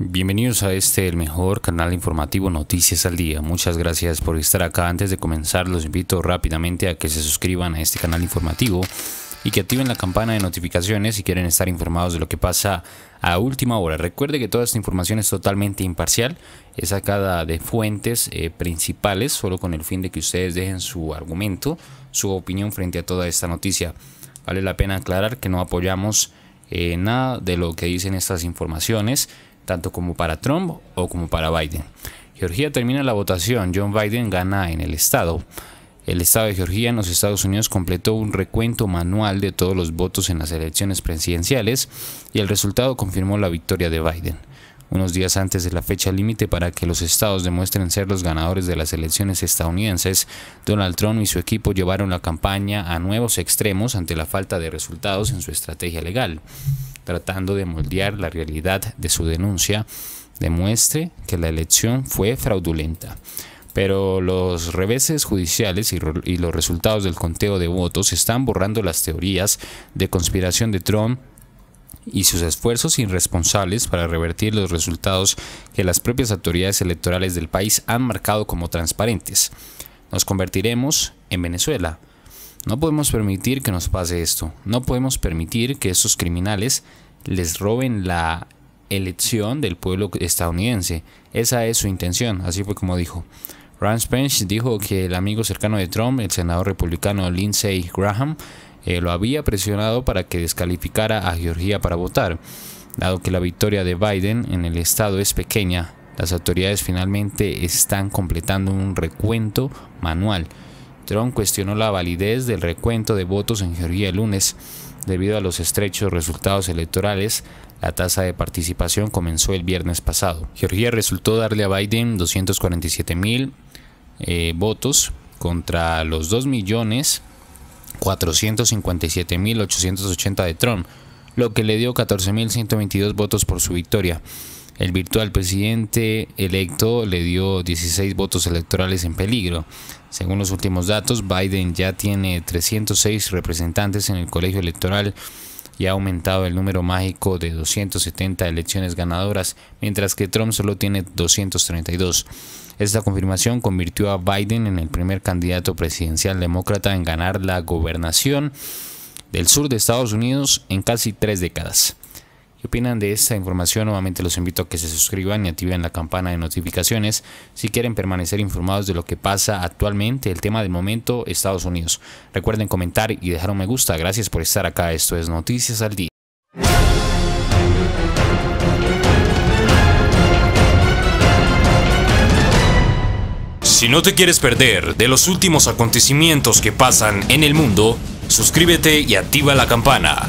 Bienvenidos a este, el mejor canal informativo Noticias al Día. Muchas gracias por estar acá. Antes de comenzar, los invito rápidamente a que se suscriban a este canal informativo y que activen la campana de notificaciones si quieren estar informados de lo que pasa a última hora. Recuerde que toda esta información es totalmente imparcial, es sacada de fuentes eh, principales, solo con el fin de que ustedes dejen su argumento, su opinión frente a toda esta noticia. Vale la pena aclarar que no apoyamos eh, nada de lo que dicen estas informaciones tanto como para Trump o como para Biden. Georgia termina la votación, John Biden gana en el estado. El estado de Georgia en los Estados Unidos completó un recuento manual de todos los votos en las elecciones presidenciales y el resultado confirmó la victoria de Biden. Unos días antes de la fecha límite para que los estados demuestren ser los ganadores de las elecciones estadounidenses, Donald Trump y su equipo llevaron la campaña a nuevos extremos ante la falta de resultados en su estrategia legal tratando de moldear la realidad de su denuncia, demuestre que la elección fue fraudulenta. Pero los reveses judiciales y, los resultados del conteo de votos están borrando las teorías de conspiración de Trump y sus esfuerzos irresponsables para revertir los resultados que las propias autoridades electorales del país han marcado como transparentes. Nos convertiremos en Venezuela, no podemos permitir que nos pase esto. No podemos permitir que esos criminales les roben la elección del pueblo estadounidense. Esa es su intención, así fue como dijo. Rand Spence dijo que el amigo cercano de Trump, el senador republicano Lindsey Graham, eh, lo había presionado para que descalificara a Georgia para votar. Dado que la victoria de Biden en el estado es pequeña, las autoridades finalmente están completando un recuento manual Trump cuestionó la validez del recuento de votos en Georgia el lunes. Debido a los estrechos resultados electorales, la tasa de participación comenzó el viernes pasado. Georgia resultó darle a Biden 247 mil eh, votos contra los 2.457.880 millones de Trump, lo que le dio 14.122 mil votos por su victoria. El virtual presidente electo le dio 16 votos electorales en peligro. Según los últimos datos, Biden ya tiene 306 representantes en el colegio electoral y ha aumentado el número mágico de 270 elecciones ganadoras, mientras que Trump solo tiene 232. Esta confirmación convirtió a Biden en el primer candidato presidencial demócrata en ganar la gobernación del sur de Estados Unidos en casi tres décadas. ¿Qué opinan de esta información? Nuevamente los invito a que se suscriban y activen la campana de notificaciones si quieren permanecer informados de lo que pasa actualmente, el tema del momento, Estados Unidos. Recuerden comentar y dejar un me gusta. Gracias por estar acá. Esto es Noticias al Día. Si no te quieres perder de los últimos acontecimientos que pasan en el mundo, suscríbete y activa la campana.